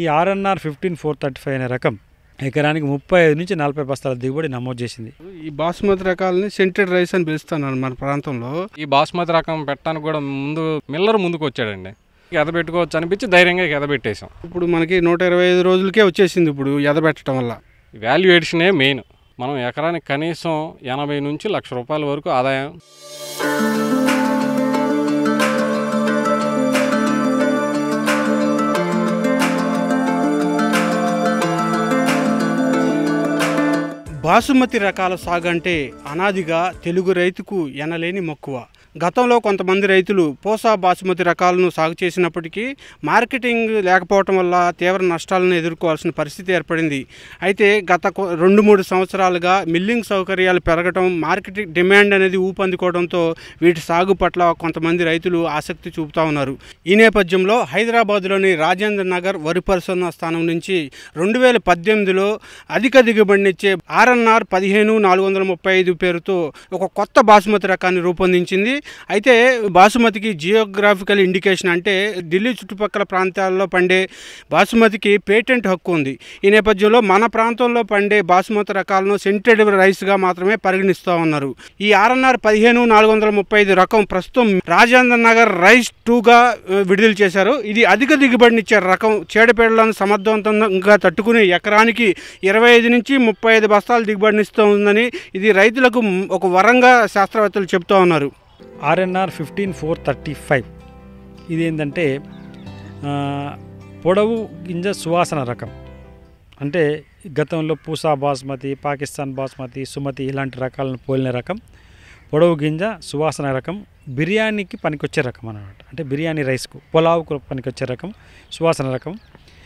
ఈ RNR fifteen four thirty five అనే రకం ఎకరానికి ముప్పై ఐదు నుంచి నలభై బస్తాల దిగుబడి నమోదు చేసింది ఈ బాస్మతి రకాలని సెంటెడ్ రైస్ అని పిలుస్తాను మన ప్రాంతంలో ఈ బాస్మతి రకం పెట్టడానికి కూడా ముందు మిల్లర్ ముందుకు వచ్చాడండి పెట్టుకోవచ్చు అనిపించి ధైర్యంగా పెట్టేశాం ఇప్పుడు మనకి నూట ఇరవై ఐదు రోజులకే వచ్చేసింది ఇప్పుడు పెట్టడం వల్ల వాల్యూ ఎడిషనే మెయిన్ మనం ఎకరానికి కనీసం ఎనభై నుంచి లక్ష రూపాయల వరకు ఆదాయం బాసుమతి రకాల సాగంటే అనాదిగా తెలుగు రైతుకు ఎనలేని మక్కువ గతంలో కొంతమంది రైతులు పోసా బాసుమతి రకాలను సాగు చేసినప్పటికీ మార్కెటింగ్ లేకపోవటం వల్ల తీవ్ర నష్టాలను ఎదుర్కోవాల్సిన పరిస్థితి ఏర్పడింది అయితే గత రెండు మూడు సంవత్సరాలుగా మిల్లింగ్ సౌకర్యాలు పెరగటం మార్కెట్ డిమాండ్ అనేది ఊపందుకోవడంతో వీటి సాగు పట్ల కొంతమంది రైతులు ఆసక్తి చూపుతా ఉన్నారు ఈ నేపథ్యంలో హైదరాబాద్లోని రాజేంద్ర నగర్ వరి పరిశోధన స్థానం నుంచి రెండు వేల పద్దెనిమిదిలో అధిక దిగుబడినిచ్చే ఆర్ఎన్ఆర్ పదిహేను నాలుగు వందల ముప్పై ఐదు పేరుతో ఒక కొత్త బాసుమతి రకాన్ని రూపొందించింది అయితే బాసుమతికి జియోగ్రాఫికల్ ఇండికేషన్ అంటే ఢిల్లీ చుట్టుపక్కల ప్రాంతాల్లో పండే బాసుమతికి పేటెంట్ హక్కు ఉంది ఈ నేపథ్యంలో మన ప్రాంతంలో పండే బాసుమతి రకాలను సెంటెడ్ రైస్గా మాత్రమే పరిగణిస్తూ ఉన్నారు ఈ ఆర్ఎన్ఆర్ పదిహేను నాలుగు వందల ముప్పై ఐదు రకం ప్రస్తుతం రాజేంద్ర నగర్ రైస్ టూగా విడుదల చేశారు ఇది అధిక దిగుబడినిచ్చే రకం చీడపీడలను సమర్థవంతంగా తట్టుకుని ఎకరానికి ఇరవై ఐదు నుంచి ముప్పై ఐదు బస్తాలు దిగుబడినిస్తూ ఉందని ఇది రైతులకు ఒక వరంగా శాస్త్రవేత్తలు చెబుతూ ఉన్నారు RNR fifteen four thirty five ఇది ఏంటంటే పొడవు గింజ సువాసన రకం అంటే గతంలో పూసా బాస్మతి పాకిస్తాన్ బాస్మతి సుమతి ఇలాంటి రకాలను పోలిన రకం పొడవు గింజ సువాసన రకం బిర్యానీకి పనికొచ్చే రకం అనమాట అంటే బిర్యానీ రైస్కు పొలావుకు పనికొచ్చే రకం సువాసన రకం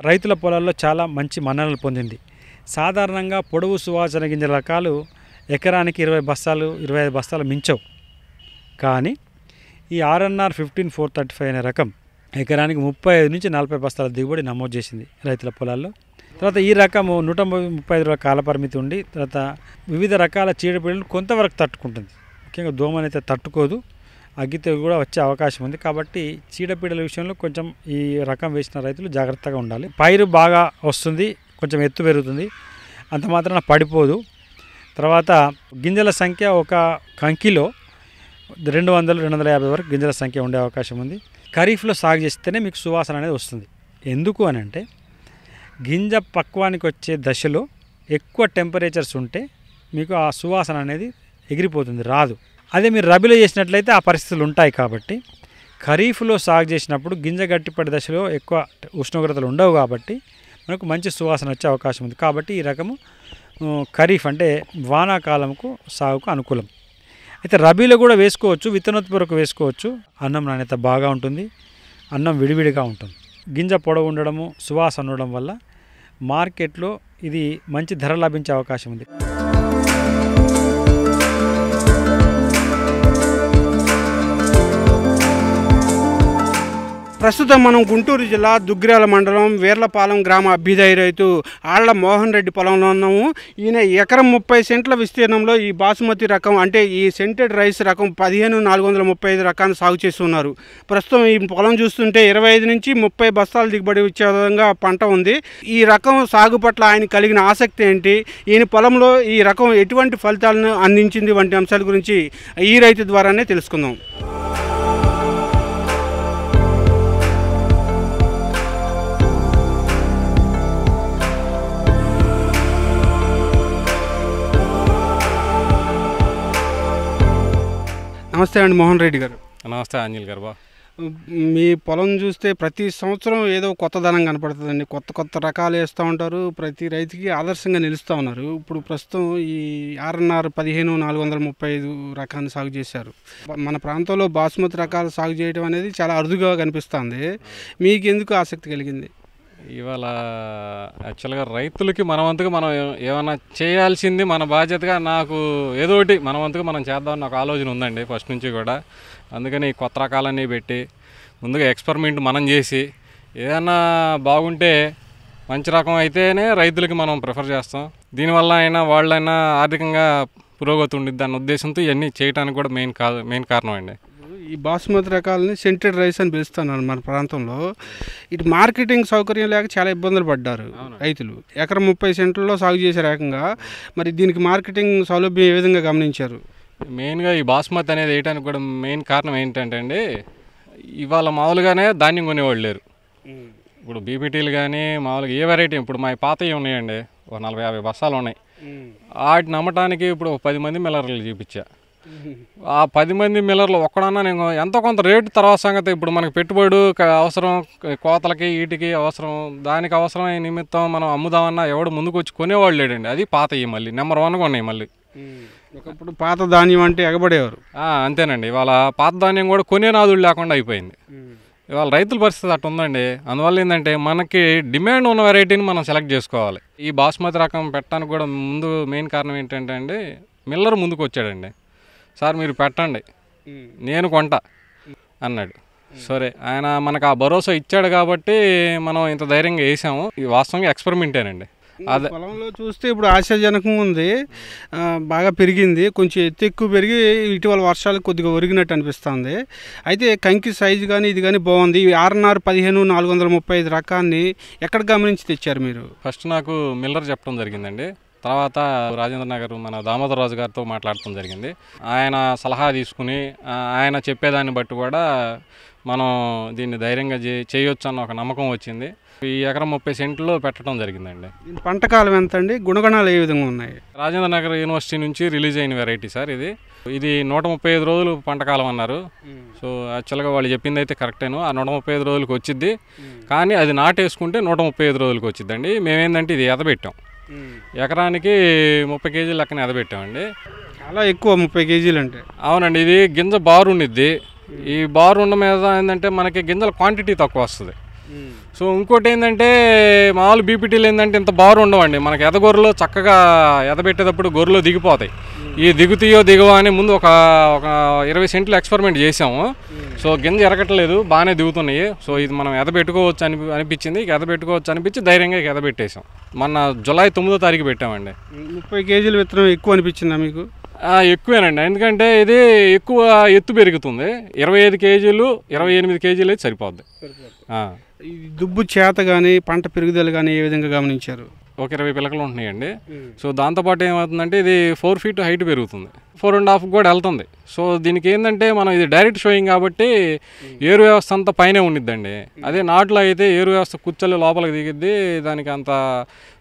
రైతుల పొలాల్లో చాలా మంచి మన్ననలు పొందింది సాధారణంగా పొడవు సువాసన గింజల రకాలు ఎకరానికి ఇరవై బస్తాలు ఇరవై ఐదు బస్తాలు మించవు కానీ ఈ RNR fifteen four thirty five అనే రకం ఎకరానికి ముప్పై ఐదు నుంచి నలభై బస్తాల దిగుబడి నమోదు చేసింది రైతుల పొలాల్లో తర్వాత ఈ రకము నూట ముప్పై ఐదు కాల కాలపరిమితి ఉండి తర్వాత వివిధ రకాల చీడపీడలు కొంతవరకు తట్టుకుంటుంది ముఖ్యంగా దోమనైతే తట్టుకోదు అగ్గితే కూడా వచ్చే అవకాశం ఉంది కాబట్టి చీడపీడల విషయంలో కొంచెం ఈ రకం వేసిన రైతులు జాగ్రత్తగా ఉండాలి పైరు బాగా వస్తుంది కొంచెం ఎత్తు పెరుగుతుంది అంత మాత్రాన పడిపోదు తర్వాత గింజల సంఖ్య ఒక కంకిలో రెండు వందలు రెండు వందల యాభై వరకు గింజల సంఖ్య ఉండే అవకాశం ఉంది ఖరీఫ్లో సాగు చేస్తేనే మీకు సువాసన అనేది వస్తుంది ఎందుకు అని అంటే గింజ పక్వానికి వచ్చే దశలో ఎక్కువ టెంపరేచర్స్ ఉంటే మీకు ఆ సువాసన అనేది ఎగిరిపోతుంది రాదు అదే మీరు రబీలో చేసినట్లయితే ఆ పరిస్థితులు ఉంటాయి కాబట్టి ఖరీఫ్లో సాగు చేసినప్పుడు గింజ గట్టిపడి దశలో ఎక్కువ ఉష్ణోగ్రతలు ఉండవు కాబట్టి మనకు మంచి సువాసన వచ్చే అవకాశం ఉంది కాబట్టి ఈ రకము ఖరీఫ్ అంటే వానాకాలంకు సాగుకు అనుకూలం అయితే రబీలో కూడా వేసుకోవచ్చు విత్తనోత్పరకు వేసుకోవచ్చు అన్నం నాణ్యత బాగా ఉంటుంది అన్నం విడివిడిగా ఉంటుంది గింజ పొడవు ఉండడము సువాసన ఉండడం వల్ల మార్కెట్లో ఇది మంచి ధర లభించే అవకాశం ఉంది ప్రస్తుతం మనం గుంటూరు జిల్లా దుగ్గిరాల మండలం వేర్లపాలెం గ్రామ అభ్యుదయ రైతు ఆళ్ల మోహన్ రెడ్డి పొలంలో ఉన్నాము ఈయన ఎకరం ముప్పై సెంట్ల విస్తీర్ణంలో ఈ బాసుమతి రకం అంటే ఈ సెంటెడ్ రైస్ రకం పదిహేను నాలుగు వందల ముప్పై ఐదు రకాన్ని సాగు చేస్తున్నారు ప్రస్తుతం ఈ పొలం చూస్తుంటే ఇరవై ఐదు నుంచి ముప్పై బస్తాలు దిగుబడి వచ్చే విధంగా పంట ఉంది ఈ రకం సాగు పట్ల ఆయన కలిగిన ఆసక్తి ఏంటి ఈయన పొలంలో ఈ రకం ఎటువంటి ఫలితాలను అందించింది వంటి అంశాల గురించి ఈ రైతు ద్వారానే తెలుసుకుందాం నమస్తే అండి మోహన్ రెడ్డి గారు నమస్తే ఆంజల్ గారు బా మీ పొలం చూస్తే ప్రతి సంవత్సరం ఏదో కొత్త ధనం కనపడుతుందండి కొత్త కొత్త రకాలు వేస్తూ ఉంటారు ప్రతి రైతుకి ఆదర్శంగా నిలుస్తూ ఉన్నారు ఇప్పుడు ప్రస్తుతం ఈ ఆర్ఎన్ఆర్ పదిహేను నాలుగు వందల ముప్పై ఐదు రకాన్ని సాగు చేశారు మన ప్రాంతంలో బాస్మతి రకాలు సాగు చేయడం అనేది చాలా అరుదుగా కనిపిస్తుంది మీకు ఎందుకు ఆసక్తి కలిగింది ఇవాళ యాక్చువల్గా రైతులకి మనవంతుగా మనం ఏమైనా చేయాల్సింది మన బాధ్యతగా నాకు ఏదో ఒకటి మనవంతుగా మనం చేద్దామని ఒక ఆలోచన ఉందండి ఫస్ట్ నుంచి కూడా అందుకని కొత్త రకాలన్నీ పెట్టి ముందుగా ఎక్స్పెరిమెంట్ మనం చేసి ఏదైనా బాగుంటే మంచి రకం అయితేనే రైతులకి మనం ప్రిఫర్ చేస్తాం దీనివల్ల అయినా వాళ్ళైనా ఆర్థికంగా పురోగతి ఉండిద్ది అన్న ఉద్దేశంతో ఇవన్నీ చేయడానికి కూడా మెయిన్ కా మెయిన్ కారణం అండి ఈ బాస్మతి రకాలని సెంటెడ్ రైస్ అని పిలుస్తున్నారు మన ప్రాంతంలో ఇటు మార్కెటింగ్ సౌకర్యం లేక చాలా ఇబ్బందులు పడ్డారు రైతులు ఎకరం ముప్పై సెంట్లలో సాగు చేసే రకంగా మరి దీనికి మార్కెటింగ్ సౌలభ్యం ఏ విధంగా గమనించారు మెయిన్గా ఈ బాస్మతి అనేది వేయడానికి కూడా మెయిన్ కారణం ఏంటంటే అండి ఇవాళ మామూలుగానే ధాన్యం కొనేవాళ్ళు లేరు ఇప్పుడు బీపీటీలు కానీ మామూలుగా ఏ వెరైటీ ఇప్పుడు మా పాతవి ఉన్నాయండి ఒక నలభై యాభై బస్సాలు ఉన్నాయి వాటిని అమ్మటానికి ఇప్పుడు పది మంది మిల్లర్లు చూపించా ఆ పది మంది మిల్లర్లు ఒక్కడన్నా నేను ఎంతో కొంత రేటు తర్వాత సంగతి ఇప్పుడు మనకి పెట్టుబడి అవసరం కోతలకి వీటికి అవసరం దానికి అవసరమైన నిమిత్తం మనం అమ్ముదామన్నా ఎవడు ముందుకు వచ్చి కొనేవాళ్ళు లేడండి అది పాతవి మళ్ళీ నెంబర్ వన్గా ఉన్నాయి మళ్ళీ ఒకప్పుడు పాత ధాన్యం అంటే ఎగబడేవారు అంతేనండి ఇవాళ పాత ధాన్యం కూడా కొనే నాదుడు లేకుండా అయిపోయింది ఇవాళ రైతుల పరిస్థితి అటు ఉందండి అందువల్ల ఏంటంటే మనకి డిమాండ్ ఉన్న వెరైటీని మనం సెలెక్ట్ చేసుకోవాలి ఈ బాస్మతి రకం పెట్టడానికి కూడా ముందు మెయిన్ కారణం ఏంటంటే అండి మిల్లర్ ముందుకు వచ్చాడండి సార్ మీరు పెట్టండి నేను కొంటా అన్నాడు సరే ఆయన మనకు ఆ భరోసా ఇచ్చాడు కాబట్టి మనం ఇంత ధైర్యంగా వేసాము ఈ వాస్తవంగా ఎక్స్పెరిమెంటేనండి అదే పొలంలో చూస్తే ఇప్పుడు ఆశ్చర్యజనకంగా ఉంది బాగా పెరిగింది కొంచెం ఎత్తు ఎక్కువ పెరిగి ఇటీవల వర్షాలు కొద్దిగా ఒరిగినట్టు అనిపిస్తుంది అయితే కంకి సైజు కానీ ఇది కానీ బాగుంది ఇవి ఆర్ఎన్ఆర్ పదిహేను నాలుగు వందల ముప్పై ఐదు రకాన్ని ఎక్కడ గమనించి తెచ్చారు మీరు ఫస్ట్ నాకు మిల్లర్ చెప్పడం జరిగిందండి తర్వాత రాజేంద్ర నగర్ మన దామోదర్ రాజు గారితో మాట్లాడటం జరిగింది ఆయన సలహా తీసుకుని ఆయన చెప్పేదాన్ని బట్టి కూడా మనం దీన్ని ధైర్యంగా చేయొచ్చు అన్న ఒక నమ్మకం వచ్చింది ఈ ఎకరం ముప్పై సెంట్లో పెట్టడం జరిగిందండి పంట కాలం ఎంత అండి గుణగణాలు ఏ విధంగా ఉన్నాయి రాజేంద్ర నగర్ యూనివర్సిటీ నుంచి రిలీజ్ అయిన వెరైటీ సార్ ఇది ఇది నూట ముప్పై ఐదు రోజులు పంటకాలం అన్నారు సో యాక్చువల్గా వాళ్ళు చెప్పింది అయితే కరెక్టేను ఆ నూట ముప్పై ఐదు రోజులకు వచ్చింది కానీ అది నాటేసుకుంటే నూట ముప్పై ఐదు రోజులకు వచ్చిందండి మేమేందంటే ఇది ఎదబెట్టాం ఎకరానికి ముప్పై కేజీలు లెక్కన ఎదబెట్టామండి చాలా ఎక్కువ ముప్పై కేజీలు అంటే అవునండి ఇది గింజ బారు ఉండిద్ది ఈ బారు ఉండ మీద ఏంటంటే మనకి గింజల క్వాంటిటీ తక్కువ వస్తుంది సో ఇంకోటి ఏంటంటే మామూలు బీపీటీలు ఏంటంటే ఇంత బారు ఉండవండి మనకి ఎదగొర్రలు చక్కగా ఎదబెట్టేటప్పుడు గొర్రెలు దిగిపోతాయి ఈ దిగుతీయో దిగవా అని ముందు ఒక ఒక ఇరవై సెంట్లు ఎక్స్పెరిమెంట్ చేసాము సో గింజ ఎరగట్లేదు బాగానే దిగుతున్నాయి సో ఇది మనం ఎదబెట్టుకోవచ్చు అని అనిపించింది ఎదబెట్టుకోవచ్చు అనిపించి ధైర్యంగా ఎదబెట్టేసాం మన జులై తొమ్మిదో తారీఖు పెట్టామండి ముప్పై కేజీలు విత్తనం ఎక్కువ అనిపించిందా మీకు ఎక్కువేనండి ఎందుకంటే ఇది ఎక్కువ ఎత్తు పెరుగుతుంది ఇరవై ఐదు కేజీలు ఇరవై ఎనిమిది కేజీలు అయితే సరిపోద్ది దుబ్బు చేత కానీ పంట పెరుగుదల కానీ ఏ విధంగా గమనించారు ఒక ఇరవై పిలకలు ఉంటున్నాయండి సో దాంతోపాటు ఏమవుతుందంటే ఇది ఫోర్ ఫీట్ హైట్ పెరుగుతుంది ఫోర్ అండ్ హాఫ్ కూడా వెళ్తుంది సో దీనికి ఏంటంటే మనం ఇది డైరెక్ట్ షోయింగ్ కాబట్టి ఏరు వ్యవస్థ అంతా పైన ఉండిద్దండి అదే నాట్లో అయితే ఏరు వ్యవస్థ కూర్చొని లోపలికి దిగిద్ది దానికి అంత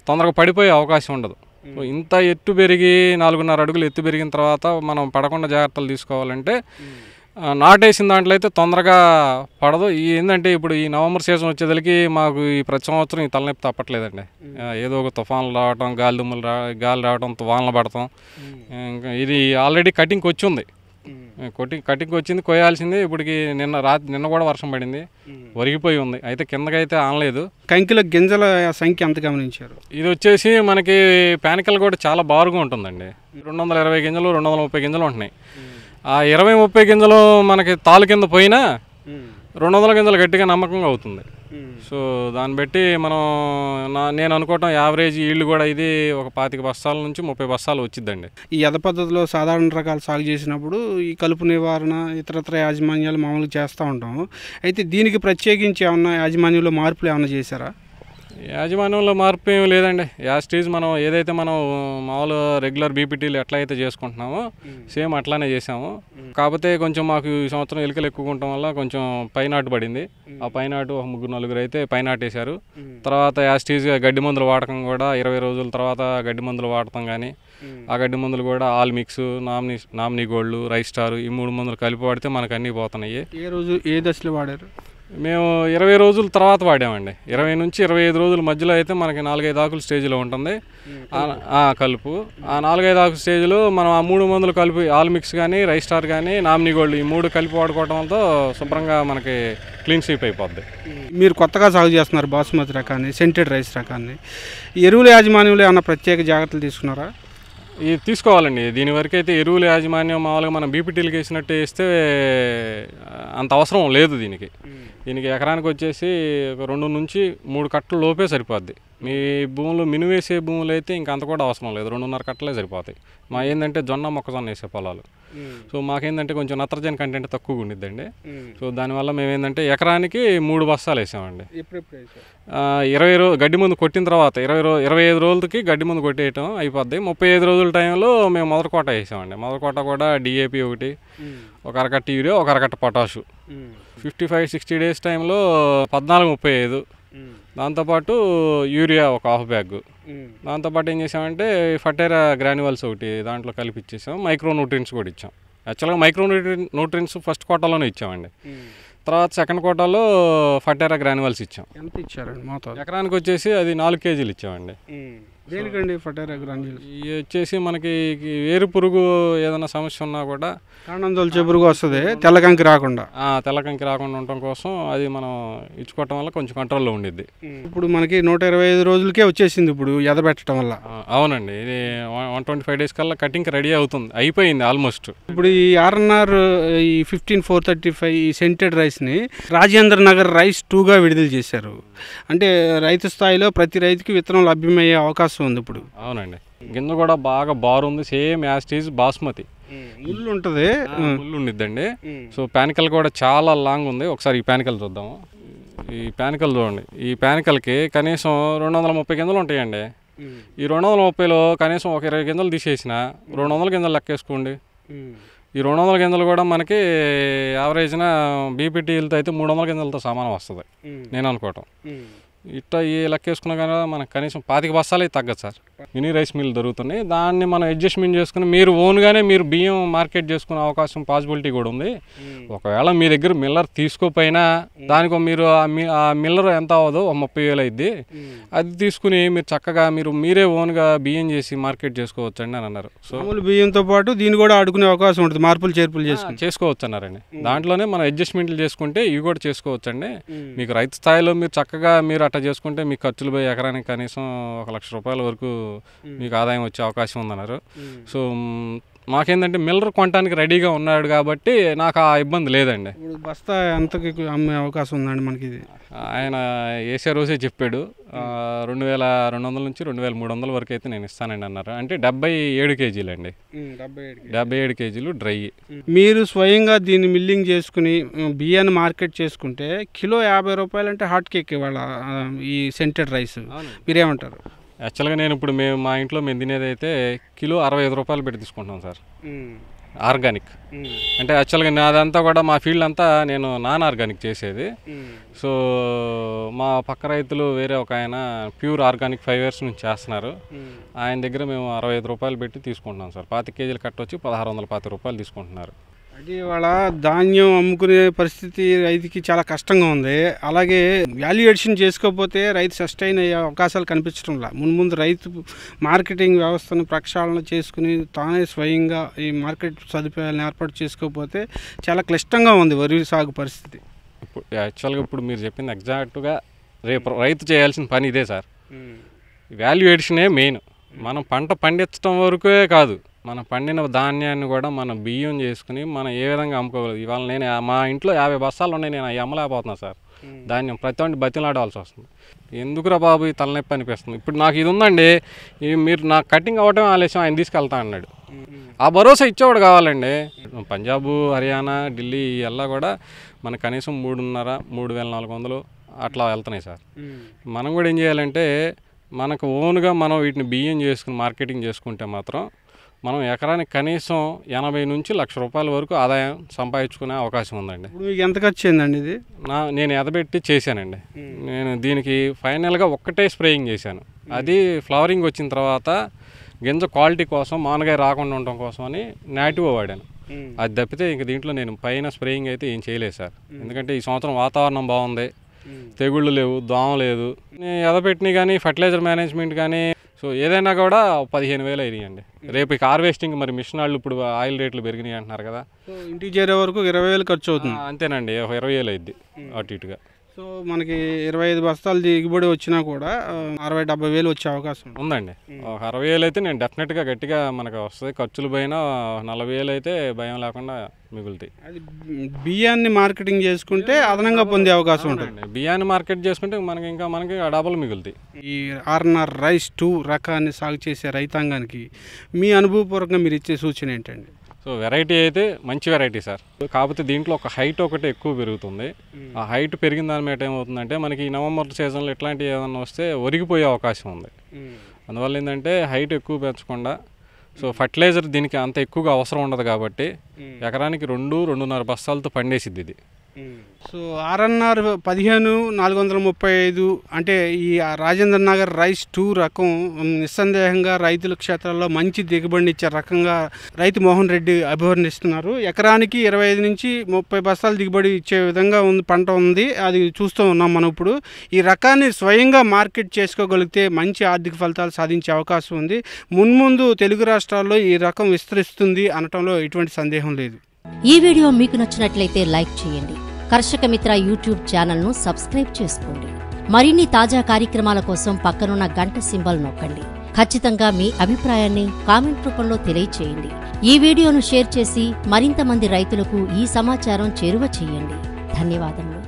తొందరగా పడిపోయే అవకాశం ఉండదు ఇంత ఎత్తు పెరిగి నాలుగున్నర అడుగులు ఎత్తు పెరిగిన తర్వాత మనం పడకుండా జాగ్రత్తలు తీసుకోవాలంటే నాటేసిన దాంట్లో అయితే తొందరగా పడదు ఈ ఏంటంటే ఇప్పుడు ఈ నవంబర్ సీజన్ వచ్చేదలికి మాకు ఈ ప్రతి సంవత్సరం ఈ తలనొప్పి తప్పట్లేదండి ఏదో ఒక తుఫాన్లు రావడం గాలి దుమ్ములు రా గాలి రావడం తుఫాన్లు పడతాం ఇంకా ఇది ఆల్రెడీ కటింగ్కి ఉంది కొట్టి కటింగ్కి వచ్చింది కొయ్యాల్సింది ఇప్పటికి నిన్న రాత్రి నిన్న కూడా వర్షం పడింది ఒరిగిపోయి ఉంది అయితే కిందకైతే ఆనలేదు కంకిల గింజల సంఖ్య ఎంత గమనించారు ఇది వచ్చేసి మనకి పానికల్ కూడా చాలా బారుగా ఉంటుందండి రెండు వందల ఇరవై గింజలు రెండు వందల ముప్పై గింజలు ఉంటున్నాయి ఆ ఇరవై ముప్పై గింజలు మనకి తాలు కింద పోయినా రెండు వందల గింజలు గట్టిగా నమ్మకంగా అవుతుంది సో దాన్ని బట్టి మనం నా నేను అనుకోవటం యావరేజ్ ఈల్డ్ కూడా ఇది ఒక పాతిక బస్తాల నుంచి ముప్పై బస్తాలు వచ్చిందండి ఈ యథ పద్ధతిలో సాధారణ రకాలు సాగు చేసినప్పుడు ఈ కలుపు నివారణ ఇతరత్ర యాజమాన్యాలు మామూలుగా చేస్తూ ఉంటాము అయితే దీనికి ప్రత్యేకించి ఏమన్నా యాజమాన్యంలో మార్పులు ఏమైనా చేశారా యాజమాన్యంలో మార్పు ఏమి లేదండి యాస్టీజ్ మనం ఏదైతే మనం మామూలు రెగ్యులర్ బీపీటీలు ఎట్లా అయితే చేసుకుంటున్నామో సేమ్ అట్లానే చేసాము కాకపోతే కొంచెం మాకు ఈ సంవత్సరం ఎలుకలు ఉండటం వల్ల కొంచెం పైనాటు పడింది ఆ పైనాటు ఒక ముగ్గురు నలుగురు అయితే పైనాటు వేశారు తర్వాత యాస్టీజ్గా గడ్డి మందులు వాడకం కూడా ఇరవై రోజుల తర్వాత గడ్డి మందులు వాడటం కానీ ఆ గడ్డి మందులు కూడా all mix nominee nominee gold rice star ఈ మూడు మందులు కలిపి వాడితే మనకు అన్నీ పోతున్నాయి ఏ రోజు ఏ దశలో వాడారు మేము ఇరవై రోజుల తర్వాత వాడామండి ఇరవై నుంచి ఇరవై ఐదు రోజుల మధ్యలో అయితే మనకి నాలుగైదు ఆకులు స్టేజ్లో ఉంటుంది కలుపు ఆ నాలుగైదు ఆకుల స్టేజ్లో మనం ఆ మూడు మందులు కలిపి ఆల్ మిక్స్ కానీ రైస్టార్ కానీ నామినీ గోల్డ్ ఈ మూడు కలిపి వాడుకోవడంతో శుభ్రంగా మనకి క్లీన్ స్వీప్ అయిపోద్ది మీరు కొత్తగా సాగు చేస్తున్నారు బాస్మతి రకాన్ని సెంటెడ్ రైస్ రకాన్ని ఎరువుల యాజమాన్యంలో ఏమైనా ప్రత్యేక జాగ్రత్తలు తీసుకున్నారా ఇది తీసుకోవాలండి దీని వరకు అయితే ఎరువుల యాజమాన్యం మామూలుగా మనం బీపీటీలకు వేసినట్టు వేస్తే అంత అవసరం లేదు దీనికి దీనికి ఎకరానికి వచ్చేసి ఒక రెండు నుంచి మూడు కట్టలు లోపే సరిపోద్ది మీ భూములు మినువేసే భూములు అయితే ఇంకంత అంత కూడా అవసరం లేదు రెండున్నర కట్టలే సరిపోతాయి మా ఏంటంటే జొన్న మొక్కజొన్న వేసే పొలాలు సో మాకేంటంటే కొంచెం నత్రజని కంటెంట్ తక్కువగా ఉండిద్దండి సో దానివల్ల మేము ఏంటంటే ఎకరానికి మూడు బస్తాలు వేసామండి ఇరవై రోజు గడ్డి ముందు కొట్టిన తర్వాత ఇరవై రోజు ఇరవై ఐదు రోజులకి గడ్డి ముందు కొట్టేయటం అయిపోద్ది ముప్పై ఐదు రోజుల టైంలో మేము మొదటికోట వేసామండి మొదటికోట కూడా డిఏపి ఒకటి ఒక అరకట్ట యూరియా ఒక అరకట్ట potash fifty five sixty days టైంలో పద్నాలుగు ముప్పై ఐదు దాంతోపాటు యూరియా ఒక హాఫ్ బ్యాగ్ దాంతోపాటు ఏం చేసామంటే ఫటేరా గ్రాన్యువల్స్ ఒకటి దాంట్లో కలిపి ఇచ్చేసాం మైక్రో న్యూట్రియన్స్ కూడా ఇచ్చాం యాక్చువల్గా మైక్రో న్యూట్రియన్స్ ఫస్ట్ కోటాలోనే ఇచ్చామండి తర్వాత సెకండ్ కోటాలో ఫటేరా గ్రాన్యువల్స్ ఇచ్చాం ఎంత ఇచ్చారండి మొత్తం ఎకరానికి వచ్చేసి అది నాలుగు కేజీలు ఇచ్చామండి దేనికండి ఫటేరియా గ్రాన్యూల్ ఇవి వచ్చేసి మనకి వేరు పురుగు ఏదైనా సమస్య ఉన్నా కూడా కాండం తొలిచే పురుగు వస్తుంది తెల్లకంకి రాకుండా తెల్లకంకి రాకుండా ఉండటం కోసం అది మనం ఇచ్చుకోవటం వల్ల కొంచెం కంట్రోల్లో ఉండిద్ది ఇప్పుడు మనకి నూట ఇరవై ఐదు రోజులకే వచ్చేసింది ఇప్పుడు ఎదబెట్టడం వల్ల అవునండి ఇది వన్ ట్వంటీ ఫైవ్ డేస్ కల్లా కటింగ్ రెడీ అవుతుంది అయిపోయింది ఆల్మోస్ట్ ఇప్పుడు ఈ ఆర్ఎన్ఆర్ ఈ ఫిఫ్టీన్ ఫోర్ థర్టీ ఫైవ్ ఈ సెంటెడ్ రైస్ని రాజేంద్ర నగర్ రైస్ టూగా విడుదల చేశారు అంటే రైతు స్థాయిలో ప్రతి రైతుకి విత్తనం లభ్యమయ్యే అవకాశం ఉంది ఇప్పుడు అవునండి గింజ కూడా బాగా బారు ఉంది సేమ్ యాస్టీజ్ బాస్మతి ఉల్లు ఉంటుంది ఉల్లు ఉండిద్దండి సో ప్యానికల్ కూడా చాలా లాంగ్ ఉంది ఒకసారి ఈ ప్యానికల్ చూద్దాము ఈ ప్యానికల్ చూడండి ఈ ప్యానికల్కి కనీసం రెండు వందల ముప్పై గింజలు ఉంటాయండి ఈ రెండు వందల ముప్పైలో కనీసం ఒక ఇరవై గింజలు తీసేసిన రెండు వందల గింజలు లెక్కేసుకోండి ఈ రెండు వందల గింజలు కూడా మనకి యావరేజ్న బీపీటీలతో అయితే మూడు వందల గింజలతో సమానం వస్తుంది నేను అనుకోవటం ఇట్లా ఈ వేసుకున్నా కానీ మనకు కనీసం పాతిక బస్తాలు అయితే తగ్గదు సార్ మినీ రైస్ మిల్ దొరుకుతున్నాయి దాన్ని మనం అడ్జస్ట్మెంట్ చేసుకుని మీరు ఓన్గానే మీరు బియ్యం మార్కెట్ చేసుకునే అవకాశం పాసిబిలిటీ కూడా ఉంది ఒకవేళ మీ దగ్గర మిల్లర్ తీసుకోపోయినా దానికి మీరు ఆ మిల్లర్ ఎంత అవ్వదో ముప్పై వేలు అయింది అది తీసుకుని మీరు చక్కగా మీరు మీరే ఓన్గా బియ్యం చేసి మార్కెట్ చేసుకోవచ్చు అని అన్నారు సో బియ్యంతో పాటు దీన్ని కూడా ఆడుకునే అవకాశం ఉంటుంది మార్పులు చేర్పులు చేసి చేసుకోవచ్చు అన్నారండి దాంట్లోనే మనం అడ్జస్ట్మెంట్లు చేసుకుంటే ఇవి కూడా చేసుకోవచ్చు మీకు రైతు స్థాయిలో మీరు చక్కగా మీరు అట్లా చేసుకుంటే మీ ఖర్చులు పోయి ఎకరానికి కనీసం ఒక లక్ష రూపాయల వరకు మీకు ఆదాయం వచ్చే అవకాశం ఉందన్నారు సో మాకేంటంటే మిల్లర్ కొనడానికి రెడీగా ఉన్నాడు కాబట్టి నాకు ఆ ఇబ్బంది లేదండి బస్తా ఎంత అమ్మే అవకాశం ఉందండి మనకి ఇది ఆయన వేసే రోజే చెప్పాడు రెండు వేల రెండు వందల నుంచి రెండు వేల మూడు వందల వరకు అయితే నేను ఇస్తానండి అన్నారు అంటే డెబ్బై ఏడు కేజీలు అండి డెబ్బై ఏడు కేజీలు డ్రై మీరు స్వయంగా దీన్ని మిల్లింగ్ చేసుకుని బియ్యాన్ని మార్కెట్ చేసుకుంటే కిలో యాభై రూపాయలు అంటే హాట్ కేక్ ఇవాళ ఈ సెంటెడ్ రైస్ మీరేమంటారు యాక్చువల్గా నేను ఇప్పుడు మేము మా ఇంట్లో మేము తినేది అయితే కిలో అరవై ఐదు రూపాయలు పెట్టి తీసుకుంటాం సార్ ఆర్గానిక్ అంటే యాక్చువల్గా నాదంతా కూడా మా ఫీల్డ్ అంతా నేను నాన్ ఆర్గానిక్ చేసేది సో మా పక్క రైతులు వేరే ఒక ఆయన ప్యూర్ ఆర్గానిక్ ఫైవ్ ఇయర్స్ నుంచి చేస్తున్నారు ఆయన దగ్గర మేము అరవై ఐదు రూపాయలు పెట్టి తీసుకుంటున్నాం సార్ పాతి కేజీలు కట్టొచ్చి పదహారు వందల పాతి రూపాయలు తీసుకుంటున్నారు అది ఇవాళ ధాన్యం అమ్ముకునే పరిస్థితి రైతుకి చాలా కష్టంగా ఉంది అలాగే వాల్యుయేషన్ చేసుకోకపోతే రైతు సస్టైన్ అయ్యే అవకాశాలు కనిపించడంలా ముందు ముందు రైతు మార్కెటింగ్ వ్యవస్థను ప్రక్షాళన చేసుకుని తానే స్వయంగా ఈ మార్కెట్ సదుపాయాలను ఏర్పాటు చేసుకోకపోతే చాలా క్లిష్టంగా ఉంది వరి సాగు పరిస్థితి ఇప్పుడు యాక్చువల్గా ఇప్పుడు మీరు చెప్పింది ఎగ్జాక్ట్గా రేపు రైతు చేయాల్సిన పని ఇదే సార్ వాల్యుయేషనే మెయిన్ మనం పంట పండించడం వరకే కాదు మన పండిన ధాన్యాన్ని కూడా మనం బియ్యం చేసుకుని మనం ఏ విధంగా అమ్ముకోగలదు ఇవాళ నేను మా ఇంట్లో యాభై బస్తాలు ఉన్నాయి నేను అమ్మలేకపోతున్నా సార్ ధాన్యం ప్రతి ఒంటి బతిలాడవలసి వస్తుంది ఎందుకురా బాబు ఈ తలనొప్పి అనిపిస్తుంది ఇప్పుడు నాకు ఇది ఉందండి మీరు నాకు కటింగ్ అవ్వటం ఆలస్యం ఆయన తీసుకెళ్తా అన్నాడు ఆ భరోసా ఇచ్చేవాడు కావాలండి పంజాబ్ హర్యానా ఢిల్లీ ఇవల్లా కూడా మన కనీసం మూడున్నర మూడు వేల నాలుగు వందలు అట్లా వెళ్తున్నాయి సార్ మనం కూడా ఏం చేయాలంటే మనకు ఓన్గా మనం వీటిని బియ్యం చేసుకుని మార్కెటింగ్ చేసుకుంటే మాత్రం మనం ఎకరానికి కనీసం ఎనభై నుంచి లక్ష రూపాయల వరకు ఆదాయం సంపాదించుకునే అవకాశం ఉందండి మీకు ఎంత ఖర్చు అయిందండి ఇది నా నేను ఎదబెట్టి చేశానండి నేను దీనికి ఫైనల్గా ఒక్కటే స్ప్రేయింగ్ చేశాను అది ఫ్లవరింగ్ వచ్చిన తర్వాత గింజ క్వాలిటీ కోసం మానగాయ రాకుండా ఉండడం కోసం అని నాటివ్ వాడాను అది తప్పితే ఇంక దీంట్లో నేను పైన స్ప్రేయింగ్ అయితే ఏం చేయలేదు సార్ ఎందుకంటే ఈ సంవత్సరం వాతావరణం బాగుంది తెగుళ్ళు లేవు దోమ లేదు ఎదపెట్టినవి కానీ ఫర్టిలైజర్ మేనేజ్మెంట్ కానీ సో ఏదైనా కూడా పదిహేను వేలు అయినాయండి రేపు హార్వెస్టింగ్ మరి మిషన్ వాళ్ళు ఇప్పుడు ఆయిల్ రేట్లు పెరిగినాయి అంటున్నారు కదా ఇంటికి చేరే వరకు ఇరవై వేలు ఖర్చు అవుతుంది అంతేనండి ఇరవై వేలు అయింది అటు ఇటుగా సో మనకి ఇరవై ఐదు బస్తాలు దిగుబడి వచ్చినా కూడా అరవై డెబ్బై వేలు వచ్చే అవకాశం ఉందండి అరవై వేలు అయితే నేను గా గట్టిగా మనకు వస్తుంది ఖర్చులు పైన నలభై వేలు అయితే భయం లేకుండా మిగులుతాయి అది బియ్యాన్ని మార్కెటింగ్ చేసుకుంటే అదనంగా పొందే అవకాశం ఉంటుంది బియ్యాన్ని మార్కెట్ చేసుకుంటే మనకి ఇంకా మనకి డబ్బులు మిగులుతాయి ఈ ఆర్ఎన్ఆర్ రైస్ టూ రకాన్ని సాగు చేసే రైతాంగానికి మీ అనుభవపూర్వకంగా మీరు ఇచ్చే సూచన ఏంటండి సో వెరైటీ అయితే మంచి వెరైటీ సార్ కాకపోతే దీంట్లో ఒక హైట్ ఒకటి ఎక్కువ పెరుగుతుంది ఆ హైట్ పెరిగిన దాని మీద ఏమవుతుందంటే మనకి ఈ నవంబర్ సీజన్లో ఇట్లాంటివి ఏదైనా వస్తే ఒరిగిపోయే అవకాశం ఉంది అందువల్ల ఏంటంటే హైట్ ఎక్కువ పెంచకుండా సో ఫర్టిలైజర్ దీనికి అంత ఎక్కువగా అవసరం ఉండదు కాబట్టి ఎకరానికి రెండు రెండున్నర బస్తాలతో పండేసిద్ది ఇది సో ఆర్ఎన్ఆర్ పదిహేను నాలుగు వందల ముప్పై ఐదు అంటే ఈ రాజేంద్ర నగర్ రైస్ టూ రకం నిస్సందేహంగా రైతుల క్షేత్రాల్లో మంచి దిగుబడి ఇచ్చే రకంగా రైతు మోహన్ రెడ్డి అభివర్ణిస్తున్నారు ఎకరానికి ఇరవై ఐదు నుంచి ముప్పై బస్తాలు దిగుబడి ఇచ్చే విధంగా ఉంది పంట ఉంది అది చూస్తూ ఉన్నాం మనం ఇప్పుడు ఈ రకాన్ని స్వయంగా మార్కెట్ చేసుకోగలిగితే మంచి ఆర్థిక ఫలితాలు సాధించే అవకాశం ఉంది మున్ముందు తెలుగు రాష్ట్రాల్లో ఈ రకం విస్తరిస్తుంది అనటంలో ఎటువంటి సందేహం లేదు ఈ వీడియో మీకు నచ్చినట్లయితే లైక్ చేయండి కర్షక మిత్ర యూట్యూబ్ ఛానల్ను సబ్స్క్రైబ్ చేసుకోండి మరిన్ని తాజా కార్యక్రమాల కోసం పక్కనున్న గంట సింబల్ నొక్కండి ఖచ్చితంగా మీ అభిప్రాయాన్ని కామెంట్ రూపంలో తెలియచేయండి ఈ వీడియోను షేర్ చేసి మరింత మంది రైతులకు ఈ సమాచారం చేరువ చేయండి ధన్యవాదములు